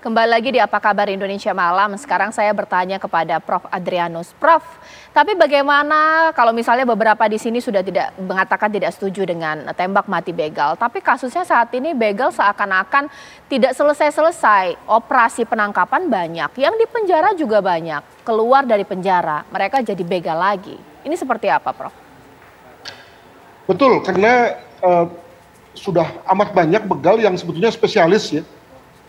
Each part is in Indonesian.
Kembali lagi di Apa Kabar Indonesia Malam, sekarang saya bertanya kepada Prof. Adrianus. Prof, tapi bagaimana kalau misalnya beberapa di sini sudah tidak mengatakan tidak setuju dengan tembak mati begal, tapi kasusnya saat ini begal seakan-akan tidak selesai-selesai. Operasi penangkapan banyak, yang di penjara juga banyak, keluar dari penjara, mereka jadi begal lagi. Ini seperti apa Prof? Betul, karena uh, sudah amat banyak begal yang sebetulnya spesialis ya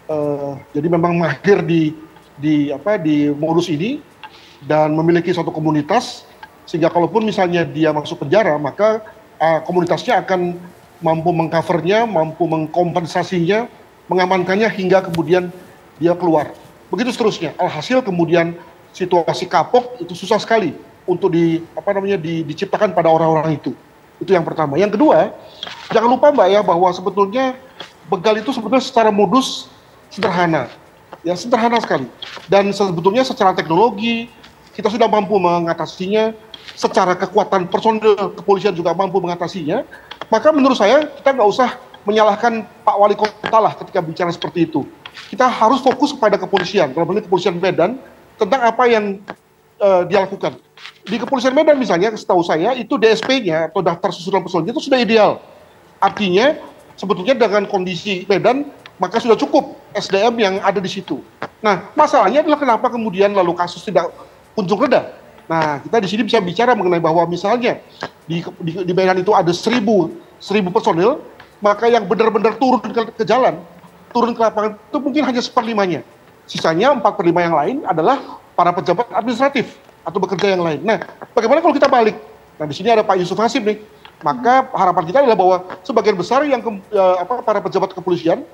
uh, jadi memang mahir di di apa di modus ini dan memiliki suatu komunitas sehingga kalaupun misalnya dia masuk penjara maka uh, komunitasnya akan mampu mengcovernya, mampu mengkompensasinya, mengamankannya hingga kemudian dia keluar. Begitu seterusnya. Alhasil kemudian situasi kapok itu susah sekali untuk di apa namanya di, diciptakan pada orang-orang itu. Itu yang pertama. Yang kedua, jangan lupa Mbak ya bahwa sebetulnya begal itu sebetulnya secara modus sederhana, ya sederhana sekali. Dan sebetulnya secara teknologi kita sudah mampu mengatasinya, secara kekuatan personil kepolisian juga mampu mengatasinya. Maka menurut saya kita nggak usah menyalahkan Pak Wali Kota lah ketika bicara seperti itu. Kita harus fokus kepada kepolisian, kalau hal kepolisian Medan, tentang apa yang uh, dia lakukan. Di kepolisian Medan misalnya, setahu saya, itu DSP-nya atau daftar susunan personil itu sudah ideal. Artinya, sebetulnya dengan kondisi Medan, maka sudah cukup SDM yang ada di situ. Nah, masalahnya adalah kenapa kemudian lalu kasus tidak kunjung reda. Nah, kita di sini bisa bicara mengenai bahwa misalnya di, di, di Medan itu ada seribu, seribu personil, maka yang benar-benar turun ke, ke jalan, turun ke lapangan itu mungkin hanya seperlimanya. Sisanya empat per lima yang lain adalah para pejabat administratif atau bekerja yang lain. Nah, bagaimana kalau kita balik? Nah, di sini ada Pak Yusuf Hasim nih. Maka harapan kita adalah bahwa sebagian besar yang ke, ya, apa, para pejabat kepolisian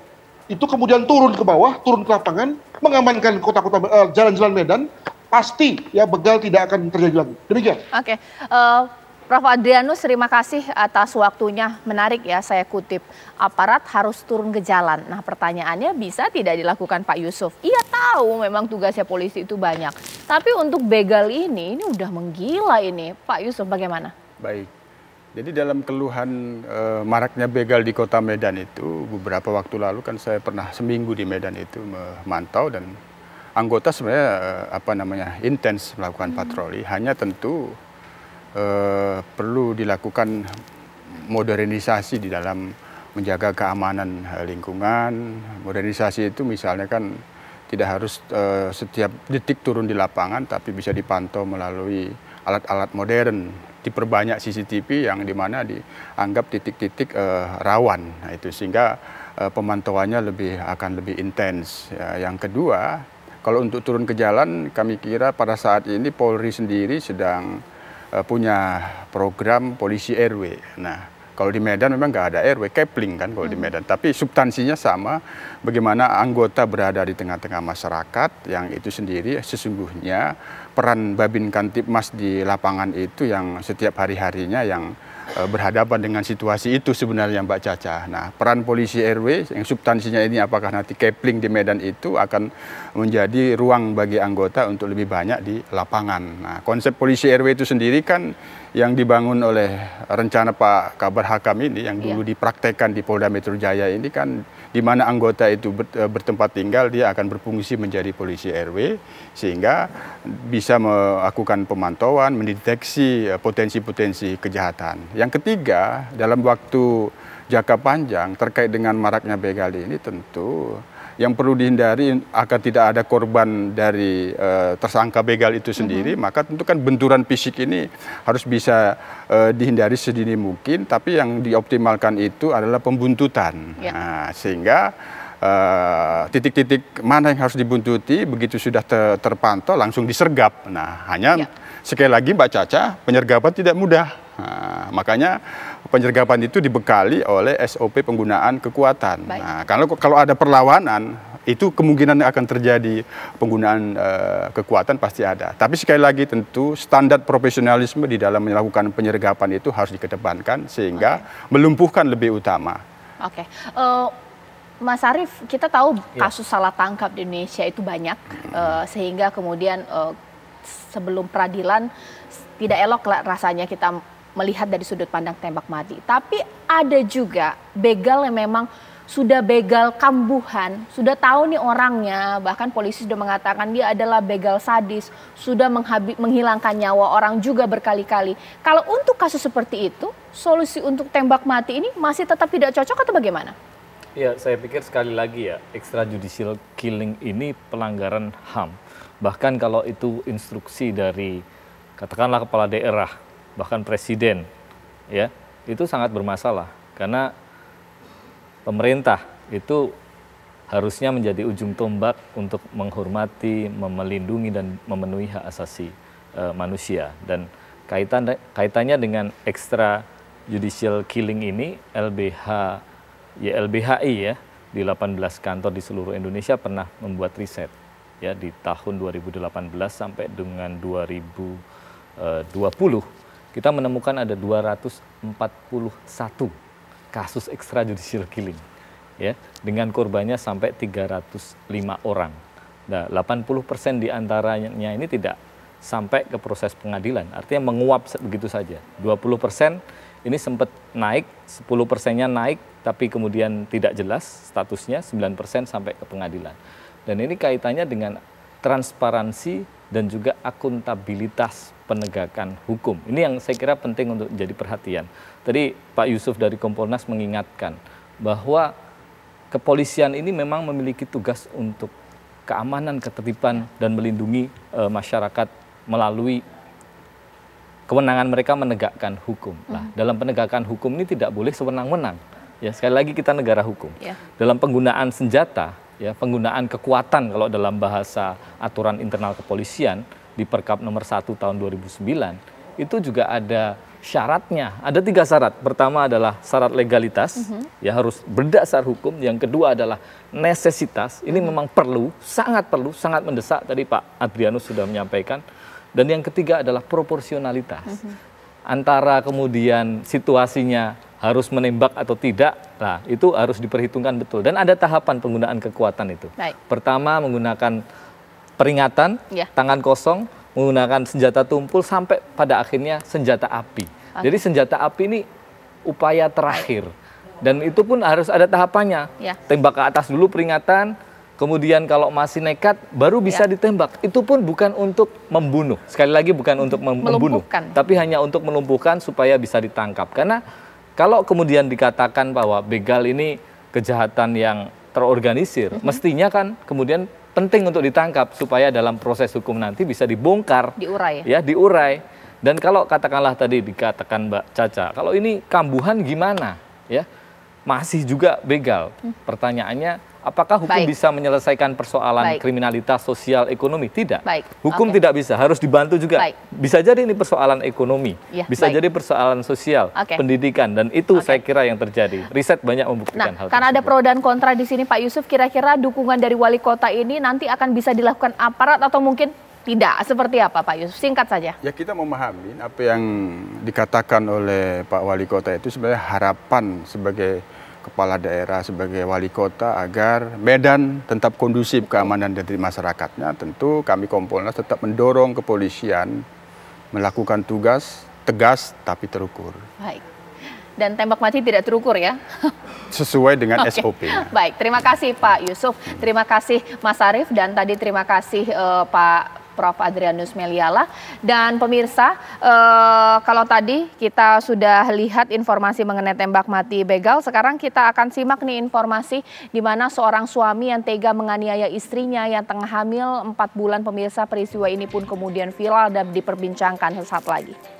itu kemudian turun ke bawah, turun ke lapangan, mengamankan kota-kota uh, jalan-jalan Medan, pasti ya begal tidak akan terjadi lagi. Demikian. Oke, okay. uh, eh, Prof. Adrianus terima kasih atas waktunya. Menarik ya saya kutip, aparat harus turun ke jalan. Nah pertanyaannya bisa tidak dilakukan Pak Yusuf? Iya tahu memang tugasnya polisi itu banyak. Tapi untuk begal ini, ini udah menggila ini. Pak Yusuf bagaimana? Baik, jadi dalam keluhan e, maraknya begal di kota Medan itu beberapa waktu lalu kan saya pernah seminggu di Medan itu memantau dan anggota sebenarnya e, apa namanya intens melakukan hmm. patroli. Hanya tentu e, perlu dilakukan modernisasi di dalam menjaga keamanan lingkungan. Modernisasi itu misalnya kan tidak harus e, setiap detik turun di lapangan tapi bisa dipantau melalui alat-alat modern diperbanyak CCTV yang mana dianggap titik-titik uh, rawan nah, itu sehingga uh, pemantauannya lebih akan lebih intens ya, yang kedua kalau untuk turun ke jalan kami kira pada saat ini Polri sendiri sedang uh, punya program polisi RW nah kalau di Medan memang nggak ada RW, Kepling kan kalau hmm. di Medan. Tapi substansinya sama, bagaimana anggota berada di tengah-tengah masyarakat yang itu sendiri sesungguhnya peran Babin Kantipmas di lapangan itu yang setiap hari-harinya yang eh, berhadapan dengan situasi itu sebenarnya Mbak Caca. Nah, peran polisi RW yang substansinya ini apakah nanti Kepling di Medan itu akan menjadi ruang bagi anggota untuk lebih banyak di lapangan. Nah, konsep polisi RW itu sendiri kan yang dibangun oleh rencana Pak Kabar Hakam ini yang dulu ya. dipraktekkan di Polda Metro Jaya ini kan di mana anggota itu eh, bertempat tinggal dia akan berfungsi menjadi polisi RW sehingga bisa melakukan pemantauan, mendeteksi eh, potensi-potensi kejahatan. Yang ketiga, dalam waktu jangka panjang terkait dengan maraknya begal ini tentu yang perlu dihindari agar tidak ada korban dari uh, tersangka begal itu sendiri, mm -hmm. maka tentu kan benturan fisik ini harus bisa uh, dihindari sedini mungkin, tapi yang dioptimalkan itu adalah pembuntutan. Yeah. Nah, sehingga eh, titik-titik uh, mana yang harus dibuntuti begitu sudah ter terpantau langsung disergap. Nah, hanya yeah. sekali lagi Mbak Caca, penyergapan tidak mudah. Nah, makanya penyergapan itu dibekali oleh SOP penggunaan kekuatan. Nah, kalau kalau ada perlawanan itu kemungkinan akan terjadi penggunaan uh, kekuatan pasti ada. Tapi sekali lagi tentu standar profesionalisme di dalam melakukan penyergapan itu harus dikedepankan sehingga okay. melumpuhkan lebih utama. Oke. Okay. Uh, eh, Mas Arief, kita tahu kasus ya. kasus salah tangkap di Indonesia itu banyak hmm. uh, sehingga kemudian uh, sebelum peradilan tidak elok rasanya kita melihat dari sudut pandang tembak mati. Tapi ada juga begal yang memang sudah begal kambuhan, sudah tahu nih orangnya, bahkan polisi sudah mengatakan dia adalah begal sadis, sudah menghabi, menghilangkan nyawa orang juga berkali-kali. Kalau untuk kasus seperti itu, solusi untuk tembak mati ini masih tetap tidak cocok atau bagaimana? Ya, saya pikir sekali lagi ya, extrajudicial killing ini pelanggaran HAM. Bahkan kalau itu instruksi dari katakanlah kepala daerah bahkan presiden ya itu sangat bermasalah karena pemerintah itu harusnya menjadi ujung tombak untuk menghormati, melindungi dan memenuhi hak asasi e, manusia dan kaitan kaitannya dengan extra judicial killing ini LBH ya LBHI ya di 18 kantor di seluruh Indonesia pernah membuat riset ya di tahun 2018 sampai dengan 2020 kita menemukan ada 241 kasus extrajudicial killing ya dengan korbannya sampai 305 orang. Nah, 80% di antaranya ini tidak sampai ke proses pengadilan, artinya menguap begitu saja. 20% ini sempat naik, 10 persennya naik, tapi kemudian tidak jelas statusnya, 9 persen sampai ke pengadilan. Dan ini kaitannya dengan transparansi dan juga akuntabilitas penegakan hukum. Ini yang saya kira penting untuk jadi perhatian. Tadi Pak Yusuf dari Kompolnas mengingatkan bahwa kepolisian ini memang memiliki tugas untuk keamanan, ketertiban dan melindungi e, masyarakat melalui kewenangan mereka menegakkan hukum. Nah, mhm. dalam penegakan hukum ini tidak boleh sewenang-wenang. Ya, sekali lagi kita negara hukum. Yeah. Dalam penggunaan senjata ya penggunaan kekuatan kalau dalam bahasa aturan internal kepolisian di Perkap nomor 1 tahun 2009 itu juga ada syaratnya. Ada tiga syarat. Pertama adalah syarat legalitas, mm -hmm. ya harus berdasar hukum. Yang kedua adalah necesitas. Ini mm -hmm. memang perlu, sangat perlu, sangat mendesak. Tadi Pak Adrianus sudah menyampaikan. Dan yang ketiga adalah proporsionalitas. Mm -hmm. Antara kemudian situasinya harus menembak atau tidak, nah itu harus diperhitungkan betul. Dan ada tahapan penggunaan kekuatan itu. Baik. Pertama menggunakan peringatan, ya. tangan kosong, menggunakan senjata tumpul sampai pada akhirnya senjata api. Okay. Jadi senjata api ini upaya terakhir. Dan itu pun harus ada tahapannya. Ya. Tembak ke atas dulu peringatan, kemudian kalau masih nekat baru bisa ya. ditembak. Itu pun bukan untuk membunuh. Sekali lagi bukan untuk mem membunuh, tapi hanya untuk melumpuhkan supaya bisa ditangkap. Karena kalau kemudian dikatakan bahwa begal ini kejahatan yang terorganisir, mm -hmm. mestinya kan kemudian penting untuk ditangkap supaya dalam proses hukum nanti bisa dibongkar, diurai, ya, ya diurai. Dan kalau katakanlah tadi dikatakan Mbak Caca, kalau ini kambuhan gimana, ya? masih juga begal. Hmm. Pertanyaannya, apakah hukum Baik. bisa menyelesaikan persoalan Baik. kriminalitas sosial ekonomi? Tidak. Baik. Hukum okay. tidak bisa, harus dibantu juga. Baik. Bisa jadi ini persoalan ekonomi, ya, bisa Baik. jadi persoalan sosial, okay. pendidikan, dan itu okay. saya kira yang terjadi. Riset banyak membuktikan nah, hal karena ada pro dan kontra di sini, Pak Yusuf, kira-kira dukungan dari wali kota ini nanti akan bisa dilakukan aparat atau mungkin tidak seperti apa Pak Yusuf? Singkat saja. Ya kita memahami apa yang dikatakan oleh Pak Wali Kota itu sebenarnya harapan sebagai kepala daerah sebagai wali kota agar Medan tetap kondusif keamanan dari masyarakatnya. Tentu kami Kompolnas tetap mendorong kepolisian melakukan tugas tegas tapi terukur. Baik. Dan tembak mati tidak terukur ya? Sesuai dengan okay. SOP. Baik, terima kasih Pak Yusuf, terima kasih Mas Arief dan tadi terima kasih uh, Pak Prof. Adrianus Meliala. Dan pemirsa, eh, kalau tadi kita sudah lihat informasi mengenai tembak mati begal, sekarang kita akan simak nih informasi di mana seorang suami yang tega menganiaya istrinya yang tengah hamil 4 bulan pemirsa peristiwa ini pun kemudian viral dan diperbincangkan sesaat lagi.